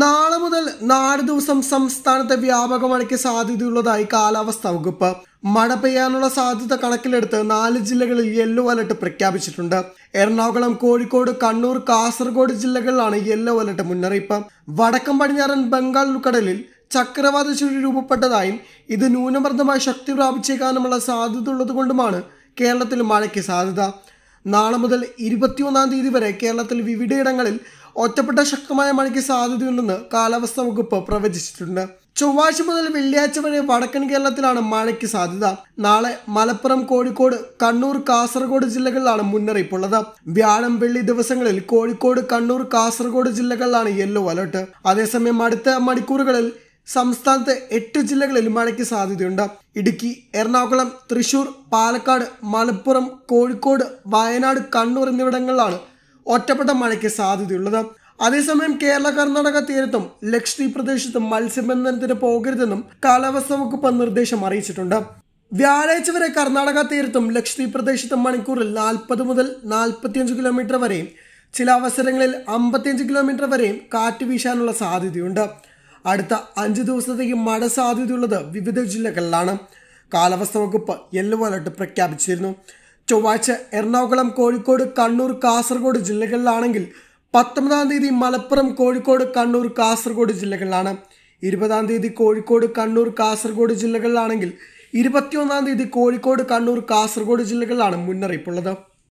നാളെ മുതൽ നാല് ദിവസം സംസ്ഥാനത്ത് വ്യാപക മഴയ്ക്ക് സാധ്യതയുള്ളതായി കാലാവസ്ഥാ വകുപ്പ് മഴ പെയ്യാനുള്ള സാധ്യത കണക്കിലെടുത്ത് നാല് ജില്ലകളിൽ യെല്ലോ അലർട്ട് പ്രഖ്യാപിച്ചിട്ടുണ്ട് എറണാകുളം കോഴിക്കോട് കണ്ണൂർ കാസർഗോഡ് ജില്ലകളിലാണ് യെല്ലോ അലർട്ട് മുന്നറിയിപ്പ് വടക്കൻ പടിഞ്ഞാറൻ ബംഗാൾ ഉൾക്കടലിൽ ചക്രവാത ചുഴി രൂപപ്പെട്ടതായും ഇത് ന്യൂനമർദ്ദമായി ശക്തി പ്രാപിച്ചേക്കാനുമുള്ള സാധ്യത ഉള്ളതുകൊണ്ടുമാണ് കേരളത്തിൽ മഴയ്ക്ക് സാധ്യത നാളെ മുതൽ ഇരുപത്തിയൊന്നാം തീയതി വരെ കേരളത്തിൽ വിവിധയിടങ്ങളിൽ ഒറ്റപ്പെട്ട ശക്തമായ മഴയ്ക്ക് സാധ്യതയുണ്ടെന്ന് കാലാവസ്ഥാ വകുപ്പ് പ്രവചിച്ചിട്ടുണ്ട് ചൊവ്വാഴ്ച മുതൽ വെള്ളിയാഴ്ച വരെ വടക്കൻ കേരളത്തിലാണ് മഴയ്ക്ക് സാധ്യത നാളെ മലപ്പുറം കോഴിക്കോട് കണ്ണൂർ കാസർഗോഡ് ജില്ലകളിലാണ് മുന്നറിയിപ്പുള്ളത് വ്യാഴം വെള്ളി ദിവസങ്ങളിൽ കോഴിക്കോട് കണ്ണൂർ കാസർഗോഡ് ജില്ലകളിലാണ് യെല്ലോ അലർട്ട് അതേസമയം അടുത്ത മണിക്കൂറുകളിൽ സംസ്ഥാനത്തെ എട്ട് ജില്ലകളിൽ മഴയ്ക്ക് സാധ്യതയുണ്ട് ഇടുക്കി എറണാകുളം തൃശൂർ പാലക്കാട് മലപ്പുറം കോഴിക്കോട് വയനാട് കണ്ണൂർ എന്നിവിടങ്ങളിലാണ് ഒറ്റപ്പെട്ട മഴയ്ക്ക് സാധ്യതയുള്ളത് അതേസമയം കേരള കർണാടക തീരത്തും ലക്ഷദ്വീപ് പ്രദേശത്തും മത്സ്യബന്ധനത്തിന് പോകരുതെന്നും കാലാവസ്ഥ വകുപ്പ് നിർദ്ദേശം അറിയിച്ചിട്ടുണ്ട് വ്യാഴാഴ്ച വരെ കർണാടക തീരത്തും ലക്ഷദ്വീപ് പ്രദേശത്തും മണിക്കൂറിൽ നാൽപ്പത് മുതൽ നാൽപ്പത്തിയഞ്ച് കിലോമീറ്റർ വരെയും ചില അവസരങ്ങളിൽ അമ്പത്തിയഞ്ച് കിലോമീറ്റർ വരെയും കാറ്റ് വീശാനുള്ള സാധ്യതയുണ്ട് അടുത്ത അഞ്ച് ദിവസത്തേക്ക് മഴ സാധ്യതയുള്ളത് വിവിധ ജില്ലകളിലാണ് കാലാവസ്ഥ വകുപ്പ് യെല്ലോ അലർട്ട് പ്രഖ്യാപിച്ചിരുന്നു ചൊവ്വാഴ്ച എറണാകുളം കോഴിക്കോട് കണ്ണൂർ കാസർഗോഡ് ജില്ലകളിലാണെങ്കിൽ പത്തൊമ്പതാം തീയതി മലപ്പുറം കോഴിക്കോട് കണ്ണൂർ കാസർഗോഡ് ജില്ലകളിലാണ് ഇരുപതാം തീയതി കോഴിക്കോട് കണ്ണൂർ കാസർഗോഡ് ജില്ലകളിലാണെങ്കിൽ ഇരുപത്തിയൊന്നാം തീയതി കോഴിക്കോട് കണ്ണൂർ കാസർഗോഡ് ജില്ലകളിലാണ് മുന്നറിയിപ്പുള്ളത്